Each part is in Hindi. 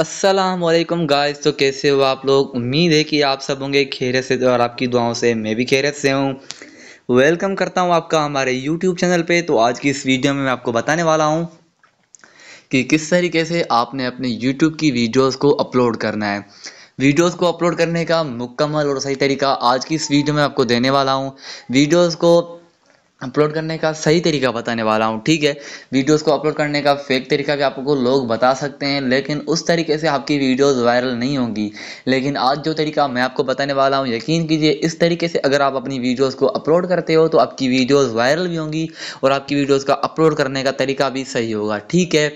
असलम गाइस तो कैसे हो आप लोग उम्मीद है कि आप सब होंगे खैरियत से और आपकी दुआओं से मैं भी खैरियत से हूँ वेलकम करता हूँ आपका हमारे यूट्यूब चैनल पे तो आज की इस वीडियो में मैं आपको बताने वाला हूँ कि किस तरीके से आपने अपने यूट्यूब की वीडियोस को अपलोड करना है वीडियोस को अपलोड करने का मुकम्मल और सही तरीका आज की इस वीडियो में आपको देने वाला हूँ वीडियोस को अपलोड करने का सही तरीका बताने वाला हूँ ठीक है वीडियोस को अपलोड करने का फेक तरीका भी आपको लोग बता सकते हैं लेकिन उस तरीके से आपकी वीडियोस वायरल नहीं होंगी लेकिन आज जो तरीका मैं आपको बताने वाला हूँ यकीन कीजिए इस तरीके से अगर आप अपनी वीडियोस को अपलोड करते हो तो आपकी वीडियोज़ वायरल भी होंगी और आपकी वीडियोज़ का अपलोड करने का तरीका भी सही होगा ठीक है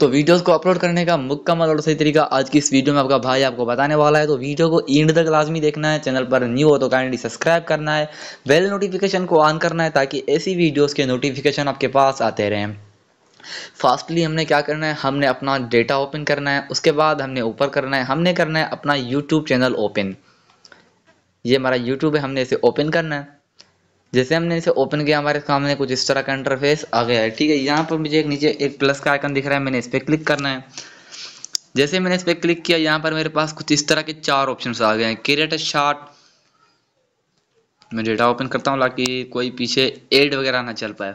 तो वीडियोस को अपलोड करने का मुकम्मल और सही तरीका आज की इस वीडियो में आपका भाई आपको बताने वाला है तो वीडियो को एंड तक लाजमी देखना है चैनल पर न्यू हो तो काइंडली सब्सक्राइब करना है बेल नोटिफिकेशन को ऑन करना है ताकि ऐसी वीडियोज़ के नोटिफिकेशन आपके पास आते रहें फास्टली हमने क्या करना है हमने अपना डेटा ओपन करना है उसके बाद हमने ऊपर करना है हमने करना है अपना यूट्यूब चैनल ओपन ये हमारा यूट्यूब है हमने इसे ओपन करना है जैसे हमने इसे ओपन किया हमारे सामने कुछ इस तरह का इंटरफेस आ गया है ठीक है यहाँ पर मुझे एक नीचे एक प्लस का आइकन दिख रहा है मैंने इस पर क्लिक करना है जैसे मैंने इस पर क्लिक किया यहाँ पर मेरे पास कुछ इस तरह के चार ऑप्शन आ गए हैं क्रिएट शार्ट मैं डेटा ओपन करता हूँ ताकि कोई पीछे एड वगैरह ना चल पाए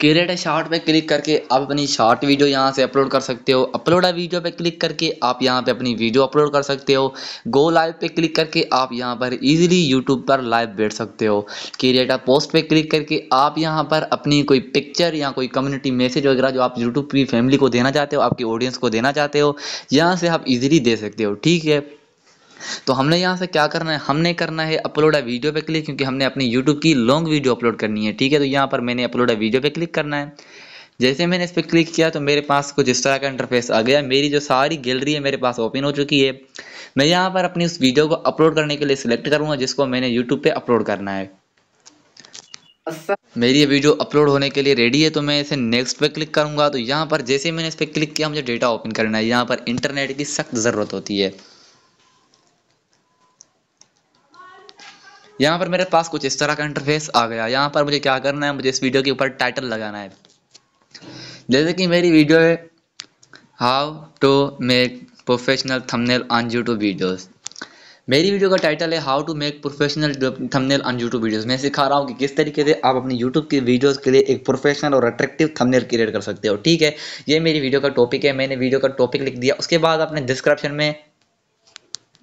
क्रिएट ए शार्ट पे क्लिक करके आप अपनी शार्ट वीडियो यहाँ से अपलोड कर सकते हो अपलोड ए वीडियो पे क्लिक करके आप यहाँ पे अपनी वीडियो अपलोड कर सकते हो गो लाइव पे क्लिक करके आप यहाँ पर इजीली यूट्यूब पर लाइव बैठ सकते हो क्रिएट अ पोस्ट पे क्लिक करके आप यहाँ पर अपनी कोई पिक्चर या कोई कम्युनिटी मैसेज वगैरह जो आप यूट्यूब की फैमिली को देना चाहते हो आपकी ऑडियंस को देना चाहते हो यहाँ से आप ईजिली दे सकते हो ठीक है तो हमने यहाँ से क्या करना है हमने करना है अपलोड है वीडियो पे क्लिक क्योंकि हमने अपनी यूट्यूब की लॉन्ग वीडियो अपलोड करनी है ठीक है तो यहाँ पर मैंने अपलोड है वीडियो पे क्लिक करना है जैसे मैंने इस पर क्लिक किया तो मेरे पास कुछ इस तरह का इंटरफेस आ गया मेरी जो सारी गैलरी है मेरे पास ओपन हो चुकी है मैं यहाँ पर अपनी उस वीडियो को अपलोड करने के लिए सिलेक्ट करूँगा जिसको मैंने यूट्यूब पर अपलोड करना है मेरी ये वीडियो अपलोड होने के लिए रेडी है तो मैं इसे नेक्स्ट पे क्लिक करूंगा तो यहाँ पर जैसे मैंने इस पर क्लिक किया मुझे डेटा ओपन करना है यहाँ पर इंटरनेट की सख्त ज़रूरत होती है यहाँ पर मेरे पास कुछ इस तरह का इंटरफेस आ गया यहाँ पर मुझे क्या करना है मुझे इस वीडियो के ऊपर टाइटल लगाना है जैसे कि मेरी वीडियो है how to make professional thumbnail on YouTube videos मेरी वीडियो का टाइटल है how to make professional thumbnail on YouTube videos मैं सिखा रहा हूँ कि किस तरीके से आप अपनी यूट्यूब की वीडियोस के लिए एक प्रोफेशनल और अट्रैक्टिव थंबनेल क्रिएट कर सकते हो ठीक है ये मेरी वीडियो का टॉपिक है मैंने वीडियो का टॉपिक लिख दिया उसके बाद आपने डिस्क्रिप्शन में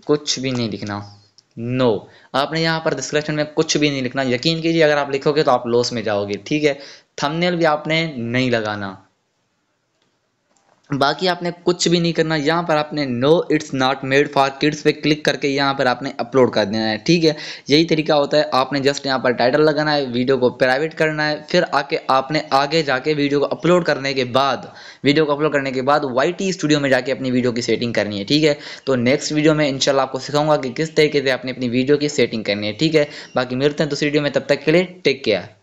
कुछ भी नहीं लिखना नो no. आपने यहाँ पर डिस्क्रिप्शन में कुछ भी नहीं लिखना यकीन कीजिए अगर आप लिखोगे तो आप लॉस में जाओगे ठीक है थंबनेल भी आपने नहीं लगाना बाकी आपने कुछ भी नहीं करना यहाँ पर आपने no it's not made for kids पे क्लिक करके यहाँ पर आपने अपलोड कर देना है ठीक है यही तरीका होता है आपने जस्ट यहाँ पर टाइटल लगाना है वीडियो को प्राइवेट करना है फिर आके आपने आगे जाके वीडियो को अपलोड करने के बाद वीडियो को अपलोड करने के बाद वाई स्टूडियो में जाके अपनी वीडियो की सेटिंग करनी है ठीक है तो नेक्स्ट वीडियो में इनशाला आपको सिखाऊंगा कि किस तरीके से आपने अपनी वीडियो की सेटिंग करनी है ठीक है बाकी मिलते हैं दूसरी वीडियो में तब तक के लिए टेक केयर